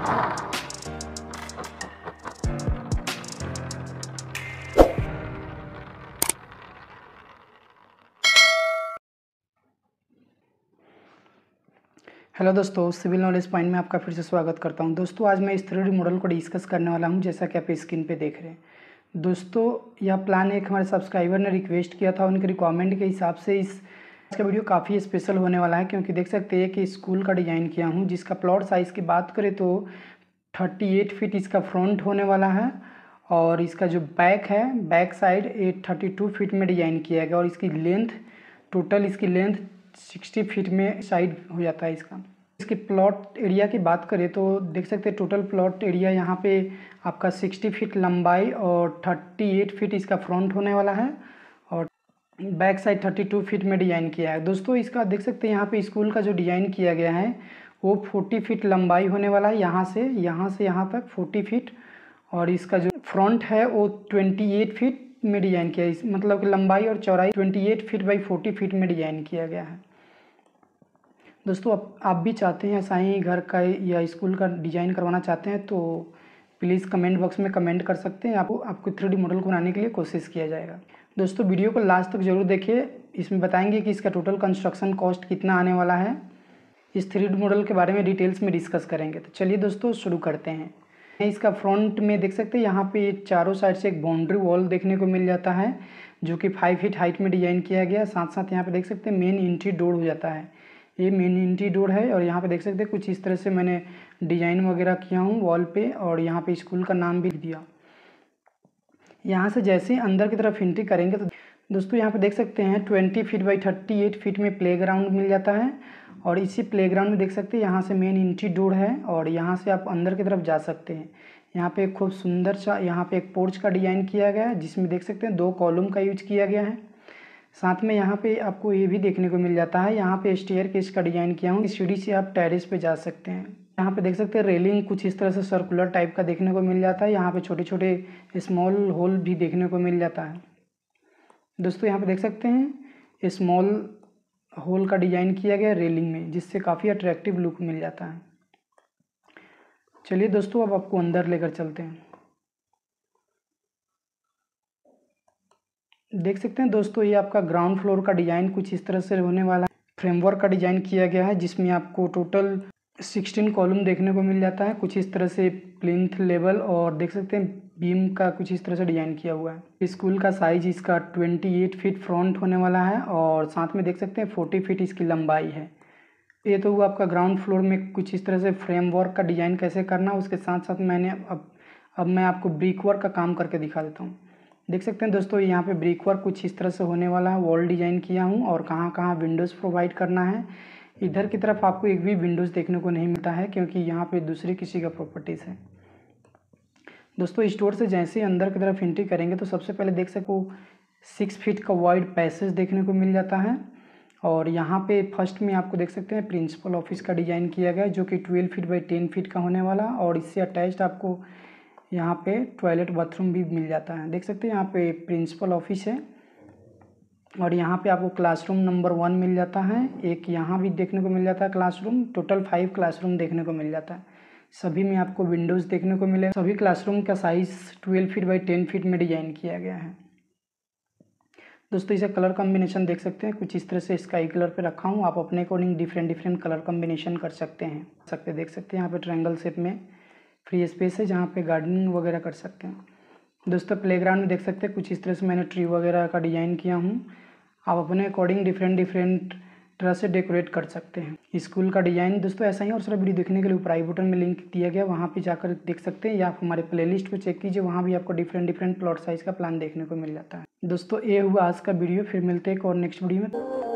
hello दोस्तों civil knowledge point में आपका फिर से स्वागत करता हूं दोस्तों आज मैं इस थ्री मॉडल को डिस्कस करने वाला हूं जैसा कि आप स्क्रीन पे देख रहे हैं दोस्तों यह प्लान एक हमारे सब्सक्राइबर ने रिक्वेस्ट किया था उनके रिक्वायरमेंट के हिसाब से इस आज का वीडियो काफ़ी स्पेशल होने वाला है क्योंकि देख सकते हैं कि स्कूल का डिज़ाइन किया हूँ जिसका प्लॉट साइज़ की बात करें तो 38 फीट इसका फ्रंट होने वाला है और इसका जो बैक है बैक साइड ये टू फीट में डिज़ाइन किया गया और इसकी लेंथ टोटल इसकी लेंथ सिक्सटी फीट में साइड हो जाता है इसका इसके प्लॉट एरिया की बात करें तो देख सकते हैं टोटल प्लॉट एरिया यहाँ पे आपका 60 फीट लंबाई और 38 फीट इसका फ्रंट होने वाला है back side thirty two feet में डिजाइन किया है दोस्तों इसका देख सकते हैं यहाँ पे स्कूल का जो डिजाइन किया गया है वो फोर्टी फीट लंबाई होने वाला है यहाँ से यहाँ से यहाँ तक फोर्टी फीट और इसका जो फ्रंट है वो ट्वेंटी एट फीट में डिजाइन किया है इस मतलब कि लंबाई और चौड़ाई twenty eight feet by forty feet में डिजाइन किया गया है दोस्तों आप, आप भी चाहते हैं ऐसा ही घर का या स्कूल का डिजाइन करवाना चाहते हैं तो प्लीज़ कमेंट बॉक्स में कमेंट कर सकते हैं आपको आपको थ्री मॉडल को बनाने के लिए कोशिश किया जाएगा दोस्तों वीडियो को लास्ट तक जरूर देखिए इसमें बताएंगे कि इसका टोटल कंस्ट्रक्शन कॉस्ट कितना आने वाला है इस थ्री मॉडल के बारे में डिटेल्स में डिस्कस करेंगे तो चलिए दोस्तों शुरू करते हैं इसका फ्रंट में देख सकते हैं यहाँ पे चारों साइड से एक बाउंड्री वॉल देखने को मिल जाता है जो कि फाइव फीट हाइट में डिजाइन किया गया साथ साथ यहाँ पे देख सकते हैं मेन एंट्री डोर हो जाता है ये मेन डोर है और यहाँ पे देख सकते हैं कुछ इस तरह से मैंने डिजाइन वगैरह किया हूँ वॉल पे और यहाँ पे स्कूल का नाम भी दिया यहाँ से जैसे ही अंदर की तरफ इंट्री करेंगे तो दोस्तों यहाँ पे देख सकते हैं twenty feet by thirty eight feet में प्ले ग्राउंड मिल जाता है और इसी प्ले ग्राउंड में देख सकते हैं यहाँ से मेन इंट्री डोर है और यहाँ से आप अंदर की तरफ जा सकते हैं यहाँ पे खूब सुंदर सा यहाँ पे एक पोर्च का डिज़ाइन किया गया है जिसमें देख सकते हैं दो कॉलम का यूज किया गया है साथ में यहाँ पे आपको ये भी देखने को मिल जाता है यहाँ पे स्टेयर के इसका डिज़ाइन किया हूँ इस सीढ़ी से आप टेरिस पे जा सकते हैं यहाँ पे देख सकते हैं रेलिंग कुछ इस तरह से सर्कुलर टाइप का देखने को मिल जाता है यहाँ पे छोटे छोटे स्मॉल होल भी देखने को मिल जाता है दोस्तों यहाँ पे देख सकते हैं स्मॉल होल का डिज़ाइन किया गया रेलिंग में जिससे काफ़ी अट्रैक्टिव लुक मिल जाता है चलिए दोस्तों अब आपको अंदर लेकर चलते हैं देख सकते हैं दोस्तों ये आपका ग्राउंड फ्लोर का डिज़ाइन कुछ इस तरह से होने वाला है फ्रेमवर्क का डिज़ाइन किया गया है जिसमें आपको टोटल सिक्सटीन कॉलम देखने को मिल जाता है कुछ इस तरह से प्लिंथ लेवल और देख सकते हैं बीम का कुछ इस तरह से डिज़ाइन किया हुआ है स्कूल का साइज इसका ट्वेंटी एट फीट फ्रंट होने वाला है और साथ में देख सकते हैं फोर्टी फीट इसकी लंबाई है ये तो हुआ आपका ग्राउंड फ्लोर में कुछ इस तरह से फ्रेमवर्क का डिज़ाइन कैसे करना उसके साथ साथ मैंने अब अब मैं आपको ब्रिक वर्क का काम करके दिखा देता हूँ देख सकते हैं दोस्तों यहाँ पे ब्रिक वर्क कुछ इस तरह से होने वाला है वॉल डिज़ाइन किया हूँ और कहाँ कहाँ विंडोज़ प्रोवाइड करना है इधर की तरफ आपको एक भी विंडोज़ देखने को नहीं मिलता है क्योंकि यहाँ पे दूसरे किसी का प्रॉपर्टीज़ है दोस्तों स्टोर से जैसे ही अंदर की तरफ एंट्री करेंगे तो सबसे पहले देख सको सिक्स फीट का वाइड पैसेज देखने को मिल जाता है और यहाँ पे फर्स्ट में आपको देख सकते हैं प्रिंसिपल ऑफिस का डिज़ाइन किया गया जो कि twelve feet by ten feet का होने वाला और इससे अटैच्ड आपको यहाँ पे टॉयलेट बाथरूम भी मिल जाता है देख सकते हैं यहाँ पे प्रिंसिपल ऑफिस है और यहाँ पे आपको क्लासरूम नंबर वन मिल जाता है एक यहाँ भी देखने को मिल जाता है क्लासरूम टोटल फाइव क्लासरूम देखने को मिल जाता है सभी में आपको विंडोज़ देखने को मिले सभी क्लासरूम का size twelve feet by ten feet में डिजाइन किया गया है दोस्तों इसे कलर कॉम्बिनेशन देख सकते हैं कुछ इस तरह से स्काई कलर पे रखा हूँ आप अपने according different different colour combination कर सकते हैं सकते देख सकते हैं यहाँ पे ट्रायंगल शेप में फ्री स्पेस है जहाँ पे गार्डनिंग वगैरह कर सकते हैं दोस्तों प्लेग्राउंड में देख सकते हैं कुछ इस तरह से मैंने ट्री वगैरह का डिज़ाइन किया हूँ आप अपने अकॉर्डिंग डिफरेंट डिफरेंट तरह से डेकोरेट कर सकते हैं स्कूल का डिज़ाइन दोस्तों ऐसा ही और सारा वीडियो देखने के लिए ऊपर आई बटन में लिंक दिया गया वहाँ पर जाकर देख सकते हैं या आप हमारे प्लेलिस्ट लिस्ट चेक कीजिए वहाँ भी आपको डिफरेंट डिफरेंट प्लॉट साइज़ का प्लान देखने को मिल जाता है दोस्तों ये हुआ आज का वीडियो फिर मिलते हैं एक और नेक्स्ट वीडियो में